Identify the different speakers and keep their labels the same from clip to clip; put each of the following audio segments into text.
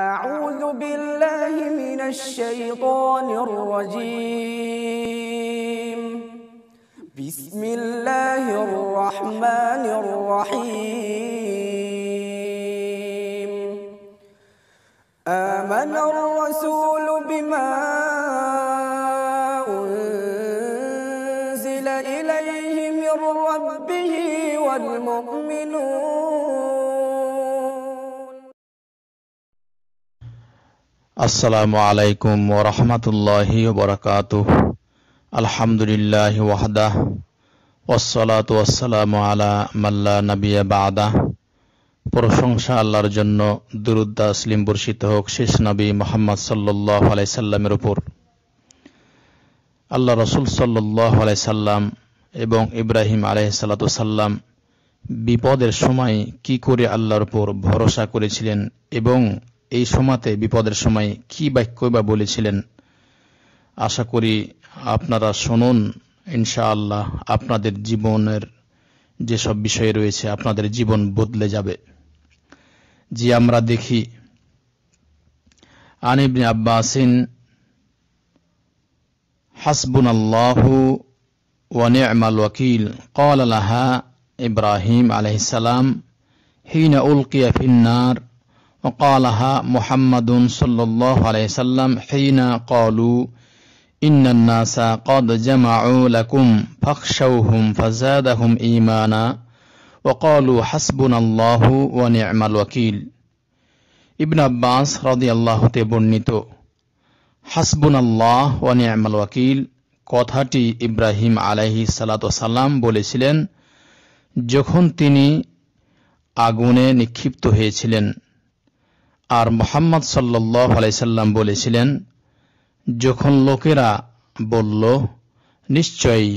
Speaker 1: أعوذ بالله من الشيطان الرجيم بسم الله الرحمن الرحيم آمن الرسول بما أنزل إليه من ربه والمؤمنون আসসালামু আলাইকুম ওরহমতুল্লাহি বরকাত আলহামদুলিল্লাহ ওয়াহদা ওসলাত ওয়াসালাম আলা মাল্লা নবিয়া বাদা প্রশংসা আল্লাহর জন্য দুরুদ্দা আসলিম বর্ষিত হোক শেষ নবী মোহাম্মদ সাল্লাহ আলাই সাল্লামের উপর আল্লাহ রসুল সাল্লাহ আলাই সাল্লাম এবং ইব্রাহিম আলাহ সাল্লাম বিপদের সময় কি করে আল্লাহর উপর ভরসা করেছিলেন এবং এই সময়তে বিপদের সময় কি বাক্য বা বলেছিলেন আশা করি আপনারা শুনুন ইনশা আল্লাহ আপনাদের জীবনের যেসব বিষয় রয়েছে আপনাদের জীবন বদলে যাবে যে আমরা দেখি আনিব আব্বাসিন হাসবুন الله ওয়ানে আমাল ওয়াকিল لها إبراهيم ইব্রাহিম السلام হিনা ألقي في النار وقالها محمد صلى الله عليه وسلم حين قالوا إن الناس قد جمعوا لكم فاخشوهم فزادهم إيمانا وقالوا حسبنا الله ونعم الوكيل ইবন আব্বাস রদি আল্লাহতে বর্ণিত হাসবুন আল্লাহ ওয়ানিয়ামাল ওয়াকিল কথাটি ইব্রাহিম আলাহি সালাতাম বলেছিলেন যখন তিনি আগুনে নিক্ষিপ্ত হয়েছিলেন আর মোহাম্মদ সাল্লাইসাল্লাম আলাইসাল্লাম বলেছিলেন যখন লোকেরা বলল নিশ্চয়ই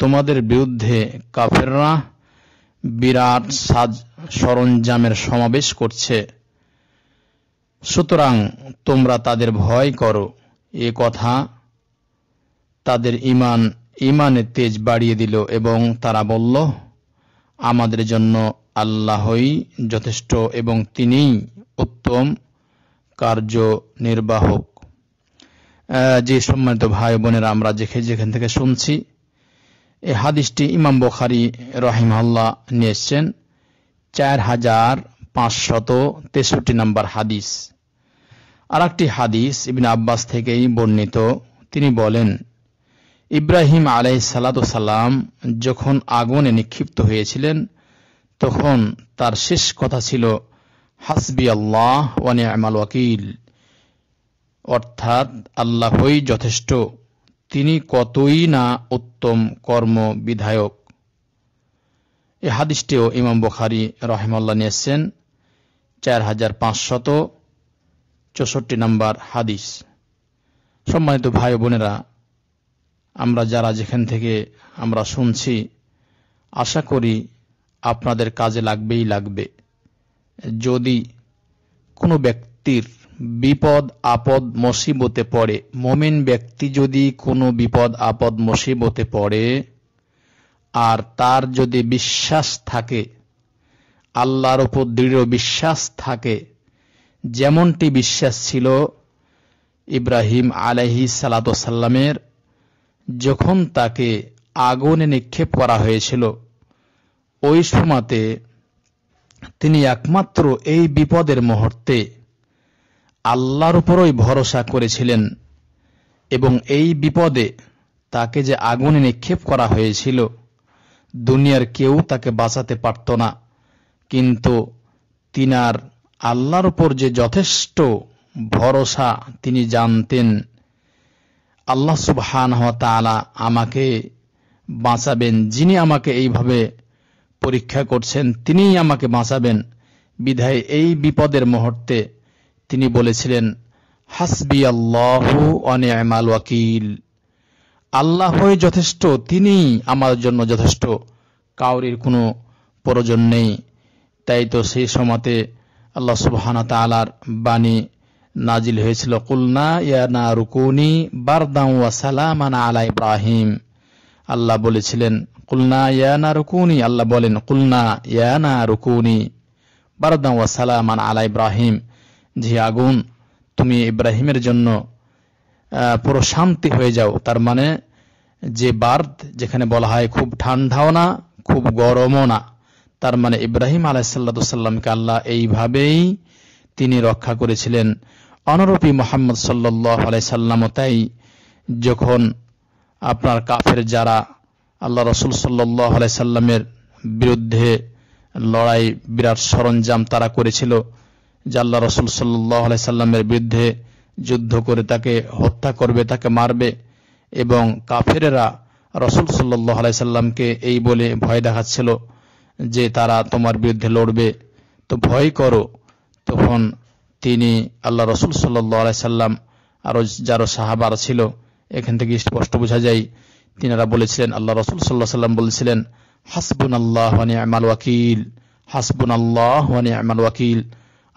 Speaker 1: তোমাদের বিরুদ্ধে কাফেররা বিরাট সাজ সরঞ্জামের সমাবেশ করছে সুতরাং তোমরা তাদের ভয় করো এ কথা তাদের ইমান ইমানে তেজ বাড়িয়ে দিল এবং তারা বলল আমাদের জন্য আল্লাহই যথেষ্ট এবং তিনিই উত্তম কার্যনির্বাহক যে সম্মানিত ভাই বোনেরা আমরা যেখানে যেখান থেকে শুনছি এই হাদিসটি ইমাম বখারি রহিমাল্লাহ নিয়ে এসছেন চার হাজার পাঁচশত তেষট্টি নম্বর হাদিস আর একটি হাদিস ইবিন আব্বাস থেকেই বর্ণিত তিনি বলেন ইব্রাহিম আলাই সালাম যখন আগুনে নিক্ষিপ্ত হয়েছিলেন তখন তার শেষ কথা ছিল হাসবি আল্লাহ ওয়ানে আমাল ওয়াকিল অর্থাৎ আল্লাহই যথেষ্ট তিনি কতই না উত্তম কর্ম বিধায়ক এ হাদিসটিও ইমাম বখারি রহমাল্লা নিয়েছেন চার হাজার পাঁচশত চৌষট্টি নম্বর হাদিস সম্মানিত ভাই বোনেরা আমরা যারা যেখান থেকে আমরা শুনছি আশা করি আপনাদের কাজে লাগবেই লাগবে যদি কোনো ব্যক্তির বিপদ আপদ মসিবতে পড়ে মমিন ব্যক্তি যদি কোনো বিপদ আপদ মসিবতে পড়ে আর তার যদি বিশ্বাস থাকে আল্লাহর ওপর দৃঢ় বিশ্বাস থাকে যেমনটি বিশ্বাস ছিল ইব্রাহিম আলহি সালাতামের যখন তাকে আগুনে নিক্ষেপ করা হয়েছিল ওই সময়তে তিনি একমাত্র এই বিপদের মুহূর্তে আল্লাহর উপরই ভরসা করেছিলেন এবং এই বিপদে তাকে যে আগুনে নিক্ষেপ করা হয়েছিল দুনিয়ার কেউ তাকে বাঁচাতে পারত না কিন্তু তিনার আল্লাহর উপর যে যথেষ্ট ভরসা তিনি জানতেন আল্লাহ সুবহান হতালা আমাকে বাঁচাবেন যিনি আমাকে এইভাবে পরীক্ষা করছেন তিনিই আমাকে বাঁচাবেন বিধায় এই বিপদের মুহূর্তে তিনি বলেছিলেন হাসবি আল্লাহু অনিয়মাল ওয়াকিল হয়ে যথেষ্ট তিনিই আমার জন্য যথেষ্ট কাউরির কোনো প্রয়োজন নেই তাই তো সেই সময়তে আল্লাহ সুবহানা তালার বাণী নাজিল হয়েছিল কুলনা ইয়ানা রুকুনি বারদাম ওয়া সালামান আলা ইব্রাহিম আল্লাহ বলেছিলেন কুলনা ইয়ানা রুকুনি আল্লাহ বলেন কুলনা ইয়ানা রুকুনি বারদাম ওয়াসালামান আলা ইব্রাহিম জি আগুন তুমি ইব্রাহিমের জন্য পুরো শান্তি হয়ে যাও তার মানে যে বার্দ যেখানে বলা হয় খুব ঠান্ডাও না খুব গরমও না তার মানে ইব্রাহিম আলাইসাল্লাতুসাল্লামকে আল্লাহ এইভাবেই তিনি রক্ষা করেছিলেন অনরূপী মোহাম্মদ সাল্লাহ আলাই তাই যখন আপনার কাফের যারা আল্লাহ রসুল সাল্লাহ সাল্লামের বিরুদ্ধে লড়াই বিরাট সরঞ্জাম তারা করেছিল যে আল্লাহ রসুল সাল্লাহ সাল্লামের বিরুদ্ধে যুদ্ধ করে তাকে হত্যা করবে তাকে মারবে এবং কাফেরেরা রসুল সাল্লাহ সাল্লামকে এই বলে ভয় দেখাচ্ছিল যে তারা তোমার বিরুদ্ধে লড়বে তো ভয় করো তখন তিনি আল্লাহ রসুল সাল্লাহ সাল্লাম আরও যারো সাহাবার ছিল এখান থেকে স্পষ্ট বোঝা যায় তিনারা বলেছিলেন আল্লাহ রসুল সাল্লাহ সাল্লাম বলেছিলেন হাসবুন আল্লাহ আমাল ওয়াকিল হাসবুন আল্লাহ আমাল ওয়াকিল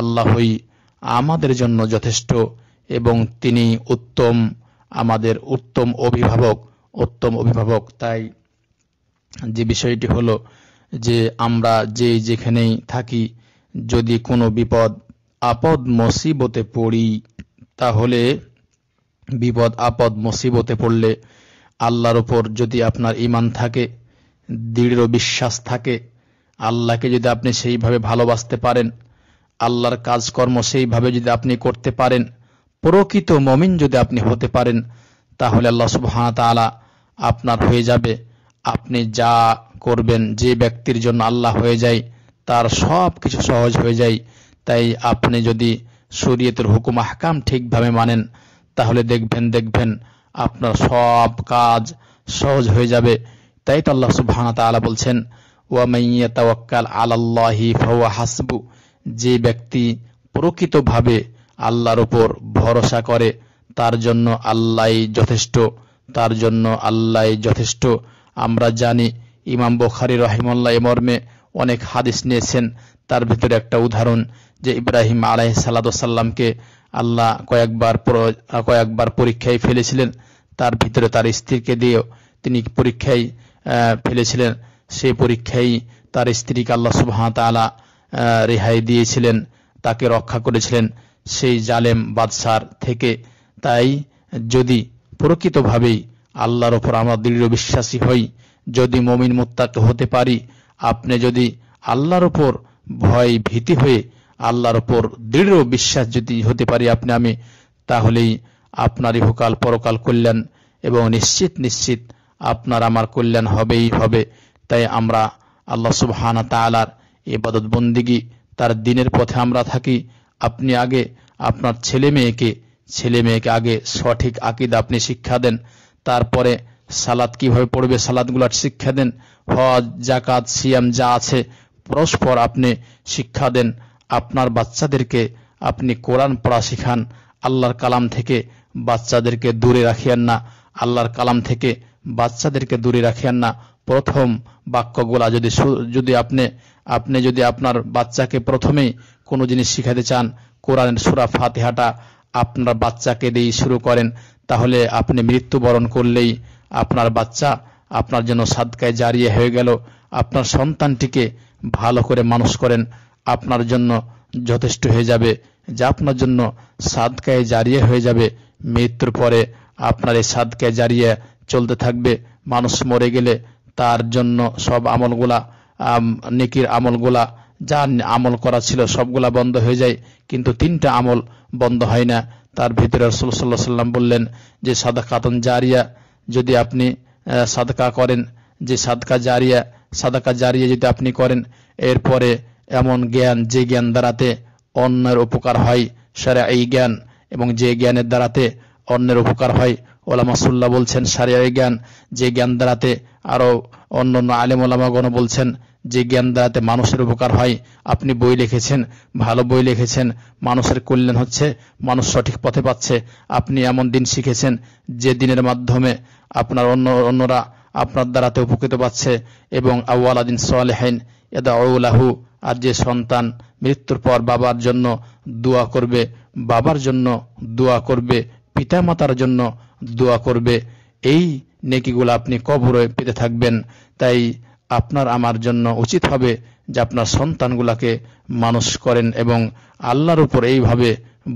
Speaker 1: আল্লাহই আমাদের জন্য যথেষ্ট এবং তিনি উত্তম আমাদের উত্তম অভিভাবক উত্তম অভিভাবক তাই যে বিষয়টি হলো যে আমরা যে যেখানেই থাকি যদি কোনো বিপদ আপদ মসিবতে পড়ি তাহলে বিপদ আপদ মসিবতে পড়লে আল্লাহর ওপর যদি আপনার ইমান থাকে দৃঢ় বিশ্বাস থাকে আল্লাহকে যদি আপনি সেইভাবে ভালোবাসতে পারেন আল্লাহর কাজকর্ম সেইভাবে যদি আপনি করতে পারেন প্রকৃত মমিন যদি আপনি হতে পারেন তাহলে আল্লাহ সুবহান তালা আপনার হয়ে যাবে আপনি যা করবেন যে ব্যক্তির জন্য আল্লাহ হয়ে যায় তার সব কিছু সহজ হয়ে যায় তাই আপনি যদি শরীয়তের হুকুম আহকাম ঠিকভাবে মানেন তাহলে দেখবেন দেখবেন আপনার সব কাজ সহজ হয়ে যাবে তাই তো আল্লাহ সুবহানাহু তাআলা বলছেন ওয়া মাইয়া তাওয়াক্কাল হাসবু যে ব্যক্তি প্রকৃতভাবে আল্লাহর উপর ভরসা করে তার জন্য আল্লাহ যথেষ্ট তার জন্য আল্লাহ যথেষ্ট আমরা জানি ইমাম বখারি রহিমল্লা মর্মে অনেক হাদিস নিয়েছেন তার ভিতরে একটা উদাহরণ যে ইব্রাহিম আলাহ সাল্লামকে আল্লাহ কয়েকবার কয়েকবার পরীক্ষায় ফেলেছিলেন তার ভিতরে তার স্ত্রীকে দিয়েও তিনি পরীক্ষায় ফেলেছিলেন সে পরীক্ষায় তার স্ত্রীকে আল্লাহ আলা রেহাই দিয়েছিলেন তাকে রক্ষা করেছিলেন সেই জালেম বাদশার থেকে তাই যদি প্রকৃতভাবেই আল্লাহর ওপর আমরা দৃঢ় বিশ্বাসী হই যদি মমিন মোত্তাকে হতে পারি আপনি যদি আল্লাহর ওপর ভয় ভীতি হয়ে আল্লাহর ওপর দৃঢ় বিশ্বাস যদি হতে পারি আপনি আমি তাহলেই আপনার ইহকাল পরকাল কল্যাণ এবং নিশ্চিত নিশ্চিত আপনার আমার কল্যাণ হবেই হবে তাই আমরা আল্লাহ সুবহানা তালার এবাদত বন্দিগি তার দিনের পথে আমরা থাকি আপনি আগে আপনার ছেলে মেয়েকে ছেলে মেয়েকে আগে সঠিক আকিদ আপনি শিক্ষা দেন তারপরে সালাদ কিভাবে পড়বে সালাদগুলার শিক্ষা দেন হজ জাকাত সিয়াম যা আছে পরস্পর আপনি শিক্ষা দেন আপনার বাচ্চাদেরকে আপনি কোরআন পড়া শিখান আল্লাহর কালাম থেকে বাচ্চাদেরকে দূরে রাখিয়ান না আল্লাহর কালাম থেকে বাচ্চাদেরকে দূরে রাখিয়ান না প্রথম বাক্যগুলা যদি যদি আপনি আপনি যদি আপনার বাচ্চাকে প্রথমেই কোনো জিনিস শিখাতে চান কোরআনের সুরা ফাতেহাটা আপনার বাচ্চাকে দিয়ে শুরু করেন তাহলে আপনি মৃত্যুবরণ করলেই আপনার বাচ্চা আপনার জন্য সাদকায় জারিয়ে হয়ে গেল আপনার সন্তানটিকে ভালো করে মানুষ করেন আপনার জন্য যথেষ্ট হয়ে যাবে যা আপনার জন্য সাদকায় জারিয়ে হয়ে যাবে মৃত্যুর পরে আপনার এই সাদকায় জারিয়ে চলতে থাকবে মানুষ মরে গেলে তার জন্য সব আমলগুলা নেকির আমলগুলা যা আমল করা ছিল সবগুলা বন্ধ হয়ে যায় কিন্তু তিনটা আমল বন্ধ হয় না তার ভিতরে রসুল্লাহ সাল্লাম বললেন যে সাদা কাতন জারিয়া যদি আপনি সাদকা করেন যে সাদকা জারিয়া সাদাকা জারিয়া যদি আপনি করেন এরপরে এমন জ্ঞান যে জ্ঞান দ্বারাতে অন্যের উপকার হয় সারা এই জ্ঞান এবং যে জ্ঞানের দ্বারাতে অন্যের উপকার হয় ওলামাসুল্লাহ বলছেন সারিয়া জ্ঞান যে জ্ঞান দ্বারাতে আরও অন্য অন্য আলেম ওলামাগণ বলছেন যে জ্ঞান দ্বারাতে মানুষের উপকার হয় আপনি বই লিখেছেন ভালো বই লিখেছেন মানুষের কল্যাণ হচ্ছে মানুষ সঠিক পথে পাচ্ছে আপনি এমন দিন শিখেছেন যে দিনের মাধ্যমে আপনার অন্য অন্যরা আপনার দ্বারাতে উপকৃত পাচ্ছে এবং আউ আলাদিন সোয়ালেহাইন এদা লাহু আর যে সন্তান মৃত্যুর পর বাবার জন্য দোয়া করবে বাবার জন্য দোয়া করবে পিতামাতার জন্য দোয়া করবে এই নেকিগুলো আপনি কবরে পেতে থাকবেন তাই আপনার আমার জন্য উচিত হবে যে আপনার সন্তানগুলাকে মানুষ করেন এবং আল্লাহর উপর এইভাবে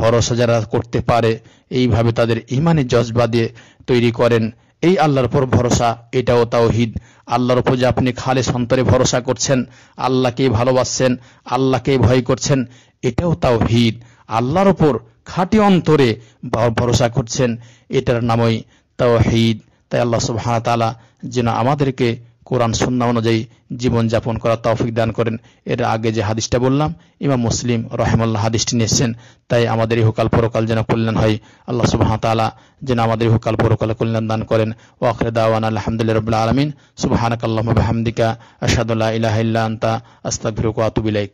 Speaker 1: ভরসা যারা করতে পারে এইভাবে তাদের ইমানে জজবা দিয়ে তৈরি করেন এই আল্লাহর উপর ভরসা এটাও তাও হিদ আল্লাহর উপর যে আপনি খালে সন্তরে ভরসা করছেন আল্লাহকেই ভালোবাসছেন আল্লাহকেই ভয় করছেন এটাও তাও হিদ আল্লাহর ওপর খাঁটি অন্তরে ভরসা করছেন এটার নামই তাও হিদ তাই আল্লাহ সুবাহ তালা যেন আমাদেরকে কোরআন সুন্না অনুযায়ী জীবনযাপন করা তৌফিক দান করেন এর আগে যে হাদিসটা বললাম ইমাম মুসলিম রহমাল্লাহ হাদিসটি নিয়েছেন তাই আমাদের ইহকাল পরকাল যেন কল্যাণ হয় আল্লাহ সুবাহ তালা যেন আমাদের ইহকাল পরকালে কল্যাণ দান করেন ওয়াখরে দাওয়ান আলহামদুলিল্লাহ রবিল্লা আলমিন সুবাহানকাল্লাহ হামদিকা আসাদুল্লাহ ইলাহ আস্তাক ফিরুক আতুবিলাইক